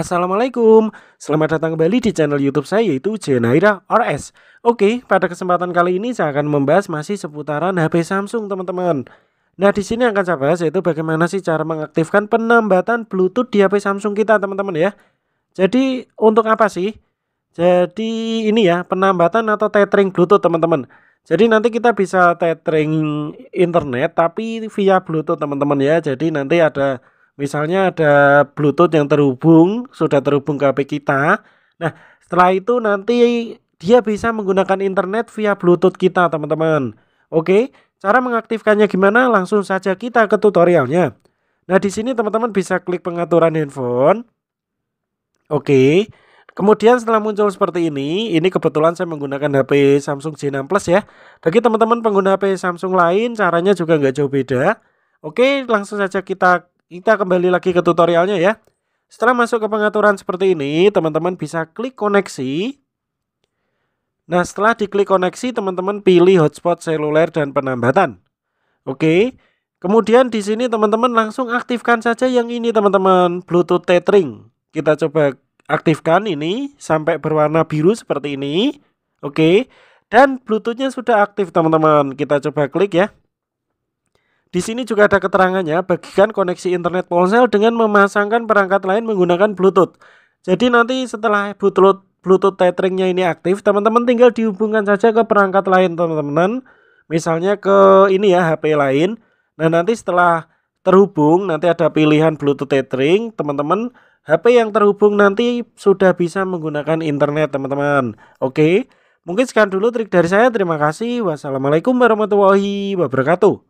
Assalamualaikum, selamat datang kembali di channel YouTube saya yaitu Jenaira RS. Oke, pada kesempatan kali ini saya akan membahas masih seputaran HP Samsung teman-teman. Nah di sini akan saya bahas yaitu bagaimana sih cara mengaktifkan penambatan Bluetooth di HP Samsung kita teman-teman ya. Jadi untuk apa sih? Jadi ini ya penambatan atau tethering Bluetooth teman-teman. Jadi nanti kita bisa tethering internet tapi via Bluetooth teman-teman ya. Jadi nanti ada Misalnya ada Bluetooth yang terhubung, sudah terhubung ke HP kita. Nah, setelah itu nanti dia bisa menggunakan internet via Bluetooth kita, teman-teman. Oke, cara mengaktifkannya gimana? Langsung saja kita ke tutorialnya. Nah, di sini teman-teman bisa klik pengaturan handphone. Oke. Kemudian setelah muncul seperti ini, ini kebetulan saya menggunakan HP Samsung J6 Plus ya. Bagi teman-teman pengguna HP Samsung lain, caranya juga nggak jauh beda. Oke, langsung saja kita kita kembali lagi ke tutorialnya ya. Setelah masuk ke pengaturan seperti ini, teman-teman bisa klik koneksi. Nah, setelah diklik koneksi, teman-teman pilih hotspot seluler dan penambatan. Oke. Kemudian di sini teman-teman langsung aktifkan saja yang ini teman-teman, Bluetooth tethering. Kita coba aktifkan ini sampai berwarna biru seperti ini. Oke. Dan Bluetoothnya sudah aktif teman-teman. Kita coba klik ya. Di sini juga ada keterangannya, bagikan koneksi internet ponsel dengan memasangkan perangkat lain menggunakan Bluetooth. Jadi nanti setelah Bluetooth Bluetooth tetheringnya ini aktif, teman-teman tinggal dihubungkan saja ke perangkat lain teman-teman. Misalnya ke ini ya HP lain. Nah nanti setelah terhubung, nanti ada pilihan Bluetooth tethering, teman-teman. HP yang terhubung nanti sudah bisa menggunakan internet teman-teman. Oke, mungkin sekian dulu trik dari saya. Terima kasih. Wassalamualaikum warahmatullahi wabarakatuh.